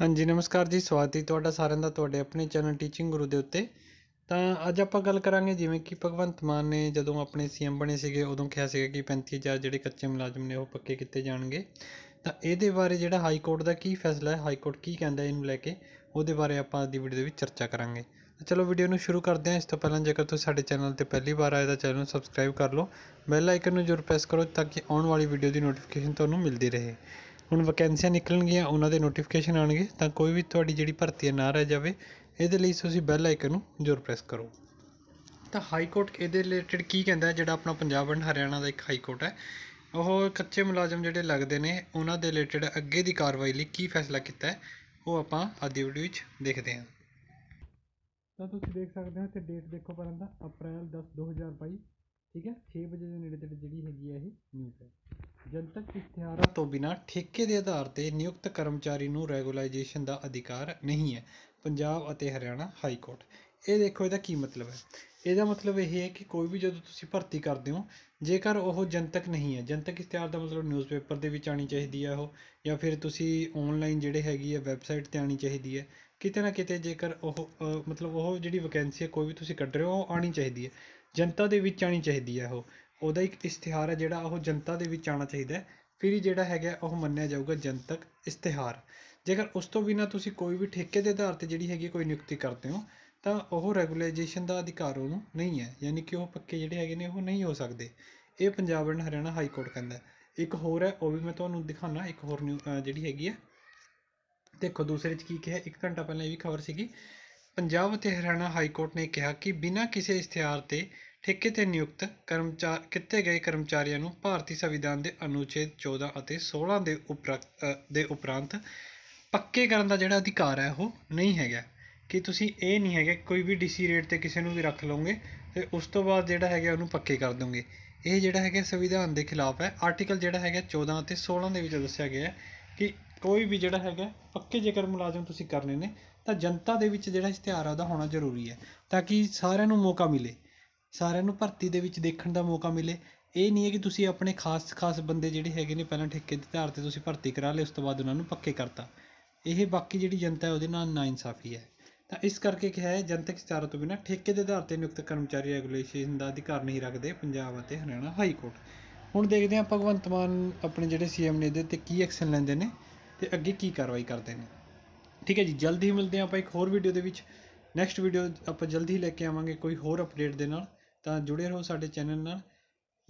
ਹਾਂਜੀ ਨਮਸਕਾਰ ਜੀ ਸਵਾਗਤ ਹੈ ਤੁਹਾਡਾ ਸਾਰਿਆਂ ਦਾ ਤੁਹਾਡੇ ਆਪਣੇ ਚੈਨਲ ਟੀਚਿੰਗ ਗੁਰੂ ਦੇ ਉੱਤੇ ਤਾਂ ਅੱਜ ਆਪਾਂ ਗੱਲ ਕਰਾਂਗੇ ਜਿਵੇਂ ਕਿ ਭਗਵੰਤ ਮਾਨ ਨੇ ਜਦੋਂ ਆਪਣੇ ਸੀਐਮ ਬਣੇ ਸੀਗੇ ਉਦੋਂ ਕਿਹਾ ਸੀਗਾ ਕਿ 35000 ਜਿਹੜੇ ਕੱਚੇ ਮੁਲਾਜ਼ਮ ਨੇ ਉਹ ਪੱਕੇ ਕੀਤੇ ਜਾਣਗੇ ਤਾਂ ਇਹਦੇ ਬਾਰੇ ਜਿਹੜਾ ਹਾਈ ਕੋਰਟ ਦਾ ਕੀ ਫੈਸਲਾ ਹੈ ਹਾਈ ਕੋਰਟ ਕੀ ਕਹਿੰਦਾ ਇਹਨੂੰ ਲੈ ਕੇ ਉਹਦੇ ਬਾਰੇ ਆਪਾਂ ਅੱਜ ਦੀ ਵੀਡੀਓ ਦੇ ਵਿੱਚ ਚਰਚਾ ਕਰਾਂਗੇ ਚਲੋ ਵੀਡੀਓ ਨੂੰ ਸ਼ੁਰੂ ਕਰਦੇ ਹਾਂ ਇਸ ਤੋਂ ਪਹਿਲਾਂ ਜੇਕਰ ਤੁਸੀਂ ਸਾਡੇ ਚੈਨਲ ਤੇ ਪਹਿਲੀ ਵਾਰ ਆਏ ਤਾਂ ਚੈਨਲ ਨੂੰ ਸਬਸਕ੍ਰਾਈਬ ਕਰ ਲਓ ਬੈਲ ਆਈਕਨ ਨੂੰ ਜ਼ਰੂਰ ਪ੍ਰੈਸ ਕਰੋ ਤਾਂ ਕਿ ਆਉਣ ਵਾਲੀ ਵੀਡੀਓ ਦੀ ਨੋਟੀਫਿਕੇਸ਼ਨ ਤੁਹਾਨੂੰ ਮਿਲਦੀ ਰਹੇ ਹੁਣ ਵੈਕੈਂਸੀਆਂ ਨਿਕਲਣਗੀਆਂ ਉਹਨਾਂ ਦੇ ਨੋਟੀਫਿਕੇਸ਼ਨ ਆਉਣਗੇ ਤਾਂ ਕੋਈ ਵੀ ਤੁਹਾਡੀ ਜਿਹੜੀ ਭਰਤੀ ਨਾ ਰਹਿ ਜਾਵੇ ਇਹਦੇ ਲਈ ਤੁਸੀਂ ਬੈਲ ਆਈਕਨ ਨੂੰ ਜ਼ਰੂਰ ਪ੍ਰੈਸ ਕਰੋ ਤਾਂ ਹਾਈ ਕੋਰਟ ਇਹਦੇ ਰਿਲੇਟਡ ਕੀ ਕਹਿੰਦਾ ਜਿਹੜਾ ਆਪਣਾ ਪੰਜਾਬ ਐਂਡ ਹਰਿਆਣਾ ਦਾ ਇੱਕ ਹਾਈ ਕੋਰਟ ਹੈ ਉਹ ਕੱਚੇ ਮੁਲਾਜ਼ਮ ਜਿਹੜੇ ਲੱਗਦੇ ਨੇ ਉਹਨਾਂ ਦੇ ਰਿਲੇਟਡ ਅੱਗੇ ਦੀ ਕਾਰਵਾਈ ਲਈ ਕੀ ਫੈਸਲਾ ਕੀਤਾ ਹੈ ਉਹ ਆਪਾਂ ਅੱਜ ਦੀ ਵੀਡੀਓ ਵਿੱਚ ਦੇਖਦੇ ਹਾਂ ਤਾਂ ਤੁਸੀਂ ਦੇਖ ਸਕਦੇ ਹੋ ਤੇ ਡੇਟ ਦੇਖੋ ਪਰੰਦਾ ਅਪ੍ਰੈਲ 10 2022 ਠੀਕ ਹੈ 6 ਵਜੇ ਦੇ ਨੇੜੇ ਤੇੜੇ ਜਿਹੜੀ ਹੈਗੀ ਹੈ ਇਹ ਨਿਊਜ਼ ਹੈ ਜਨਤਕ ਇਖਤਿਆਰਾਂ ਤੋਂ ਬਿਨਾਂ ਠੇਕੇ ਦੇ ਆਧਾਰ ਤੇ ਨਿਯੁਕਤ ਕਰਮਚਾਰੀ ਨੂੰ ਰੈਗੂਲਾਈਜੇਸ਼ਨ ਦਾ ਅਧਿਕਾਰ ਨਹੀਂ ਹੈ ਪੰਜਾਬ ਅਤੇ ਹਰਿਆਣਾ ਹਾਈ ਕੋਰਟ ਇਹ ਦੇਖੋ ਇਹਦਾ ਕੀ ਮਤਲਬ ਹੈ ਇਹਦਾ ਮਤਲਬ ਇਹ ਹੈ ਕਿ ਕੋਈ ਵੀ ਜਦੋਂ ਤੁਸੀਂ ਭਰਤੀ ਕਰਦੇ ਹੋ ਜੇਕਰ ਉਹ ਜਨਤਕ ਨਹੀਂ ਹੈ ਜਨਤਕ ਇਖਤਿਆਰ ਦਾ ਮਤਲਬ ਨਿਊਜ਼ਪੇਪਰ ਦੇ ਵਿੱਚ ਆਣੀ ਚਾਹੀਦੀ ਹੈ ਉਹ ਜਾਂ ਫਿਰ ਤੁਸੀਂ ਆਨਲਾਈਨ ਜਿਹੜੇ ਹੈਗੀ ਹੈ ਵੈਬਸਾਈਟ ਤੇ ਆਣੀ ਚਾਹੀਦੀ ਹੈ ਕਿਤੇ ਨਾ ਕਿਤੇ ਜੇਕਰ ਉਹ ਮਤਲਬ ਉਹ ਜਿਹੜੀ ਵੈਕੈਂਸੀ ਹੈ ਕੋਈ ਵੀ ਤੁਸੀਂ ਕੱਢ ਰਹੇ ਹੋ ਉਹ ਆਣੀ ਚਾਹੀਦੀ ਹੈ ਜਨਤਾ ਦੇ ਵਿੱਚ ਆਣੀ ਚਾਹੀਦੀ ਹੈ ਉਹ ਉਹਦਾ ਇੱਕ ਇਸ਼ਤਿਹਾਰ ਹੈ ਜਿਹੜਾ ਉਹ ਜਨਤਾ ਦੇ ਵਿੱਚ ਆਉਣਾ ਚਾਹੀਦਾ ਫਿਰ ਹੀ ਜਿਹੜਾ ਹੈਗਾ ਉਹ ਮੰਨਿਆ ਜਾਊਗਾ ਜਨਤਕ ਇਸ਼ਤਿਹਾਰ ਜੇਕਰ ਉਸ ਤੋਂ ਬਿਨਾ ਤੁਸੀਂ ਕੋਈ ਵੀ ਠੇਕੇ ਦੇ ਆਧਾਰ ਤੇ ਜਿਹੜੀ ਹੈਗੀ ਕੋਈ ਨਿਯੁਕਤੀ ਕਰਦੇ ਹੋ ਤਾਂ ਉਹ ਰੈਗੂਲੇਸ਼ਨ ਦਾ ਅਧਿਕਾਰ ਉਹਨੂੰ ਨਹੀਂ ਹੈ ਯਾਨੀ ਕਿ ਉਹ ਪੱਕੇ ਜਿਹੜੇ ਹੈਗੇ ਨੇ ਉਹ ਨਹੀਂ ਹੋ ਸਕਦੇ ਇਹ Punjab and Haryana high court ਕਹਿੰਦਾ ਇੱਕ ਹੋਰ ਹੈ ਉਹ ਵੀ ਮੈਂ ਤੁਹਾਨੂੰ ਦਿਖਾਣਾ ਇੱਕ ਹੋਰ ਜਿਹੜੀ ਹੈਗੀ ਹੈ ਦੇਖੋ ਦੂਸਰੇ ਚ ਕੀ ਕਿਹਾ ਇੱਕ ਘੰਟਾ ਪਹਿਲਾਂ ਇਹ ਵੀ ਖਬਰ ਸੀਗੀ ਪੰਜਾਬ ਅਤੇ ਹਰਿਆਣਾ ਹਾਈ ਕੋਰਟ ਨੇ ਕਿਹਾ ਕਿ ਬਿਨਾਂ ਕਿਸੇ ਇਸ਼ਤਿਹਾਰ ਤੇ ਠੇਕੇ ਤੇ ਨਿਯੁਕਤ ਕਰਮਚਾਰ ਕਿਤੇ ਗਏ ਕਰਮਚਾਰੀਆਂ ਨੂੰ ਭਾਰਤੀ ਸੰਵਿਧਾਨ ਦੇ ਅਨੁਛੇਦ 14 ਅਤੇ 16 ਦੇ ਉਪਰੰਤ ਦੇ ਉਪਰੰਤ ਪੱਕੇ ਕਰਨ ਦਾ ਜਿਹੜਾ ਅਧਿਕਾਰ ਹੈ ਉਹ ਨਹੀਂ ਹੈਗਾ ਕਿ ਤੁਸੀਂ ਇਹ ਨਹੀਂ ਹੈਗਾ ਕੋਈ ਵੀ ਡੀਸੀ ਰੇਟ ਤੇ ਕਿਸੇ ਨੂੰ ਵੀ ਰੱਖ ਲਓਗੇ ਤੇ ਉਸ ਤੋਂ ਬਾਅਦ ਜਿਹੜਾ ਹੈਗਾ ਉਹਨੂੰ ਪੱਕੇ ਕਰ ਦੋਗੇ ਇਹ ਜਿਹੜਾ ਹੈਗਾ ਸੰਵਿਧਾਨ ਦੇ ਖਿਲਾਫ ਹੈ ਆਰਟੀਕਲ ਜਿਹੜਾ ਹੈਗਾ 14 ਅਤੇ 16 ਦੇ ਵਿੱਚ ਦੱਸਿਆ ਗਿਆ ਹੈ ਕਿ ਕੋਈ ਵੀ ਜਿਹੜਾ ਹੈਗਾ ਪੱਕੇ ਜੇਕਰ ਮੁਲਾਜ਼ਮ ਤੁਸੀਂ ਕਰਨੇ ਨੇ ਤਾਂ ਜਨਤਾ ਦੇ ਵਿੱਚ ਜਿਹੜਾ ਇਸ਼ਤਿਹਾਰ ਆ ਉਹਦਾ ਹੋਣਾ ਜ਼ਰੂਰੀ ਹੈ ਤਾਂ ਕਿ ਸਾਰਿਆਂ ਨੂੰ ਮੌਕਾ ਮਿਲੇ ਸਾਰਿਆਂ ਨੂੰ ਭਰਤੀ ਦੇ ਵਿੱਚ ਦੇਖਣ ਦਾ ਮੌਕਾ ਮਿਲੇ ਇਹ ਨਹੀਂ ਹੈ ਕਿ ਤੁਸੀਂ ਆਪਣੇ ਖਾਸ ਖਾਸ ਬੰਦੇ ਜਿਹੜੇ ਹੈਗੇ ਨੇ ਪਹਿਲਾਂ ਠੇਕੇ ਦੇ ਧਾਰ 'ਤੇ ਤੁਸੀਂ ਭਰਤੀ ਕਰਾ ਲਏ ਉਸ ਤੋਂ ਬਾਅਦ ਉਹਨਾਂ ਨੂੰ ਪੱਕੇ ਕਰਤਾ ਇਹ ਬਾਕੀ ਜਿਹੜੀ ਜਨਤਾ ਹੈ ਉਹਦੇ ਨਾਲ ਨਾਇਨਸਾਫੀ ਹੈ ਤਾਂ ਇਸ ਕਰਕੇ ਕਿਹਾ ਹੈ ਜਨਤਕ ਸਤਾਰਾ ਤੋਂ ਬਿਨਾਂ ਠੇਕੇ ਦੇ ਆਧਾਰ ਤੇ ਨਿਯੁਕਤ ਕਰਮਚਾਰੀ ਰੈਗੂਲੇਸ਼ਨ ਦਾ ਅਧਿਕਾਰ ਨਹੀਂ ਰੱਖਦੇ ਪੰਜਾਬ ਅਤੇ ਹਰਿਆਣਾ ਹਾਈ ਕੋਰਟ ਹੁਣ ਦੇਖਦੇ ਹਾਂ ਭਗਵੰਤ ਮਾਨ ਆਪਣੇ ਜਿਹੜੇ ਸੀਐਮ ਨੇ ਇਹਦੇ ਤੇ ਕੀ ਐਕਸ਼ਨ ਲੈਂਦੇ ਨੇ ਤੇ ਅੱਗੇ ਕੀ ਕਾਰਵਾਈ ਕਰਦੇ ਨੇ ਠੀਕ ਹੈ ਜੀ ਜਲਦੀ ਹੀ ਮਿਲਦੇ ਹਾਂ ਆਪਾਂ ਇੱਕ ਹੋਰ ਵੀਡੀਓ ਦੇ ਵਿੱਚ ਨੈਕਸਟ ਵੀਡੀਓ ਆਪਾਂ ਜਲਦੀ ਹੀ ਲੈ ਕੇ ਆਵਾਂਗੇ ਕੋਈ ਹੋਰ ਅਪਡੇਟ ਦੇ ਨਾਲ ਤਾਂ ਜੁੜੇ ਰਹੋ ਸਾਡੇ ਚੈਨਲ ਨਾਲ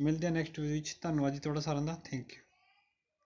ਮਿਲਦੇ ਆ ਨੈਕਸਟ ਵੀਡੀਓ ਵਿੱਚ ਧੰਨਵਾਦ ਜੀ ਤੁਹਾਡਾ ਸਾਰਿਆਂ ਦਾ ਥੈਂਕ ਯੂ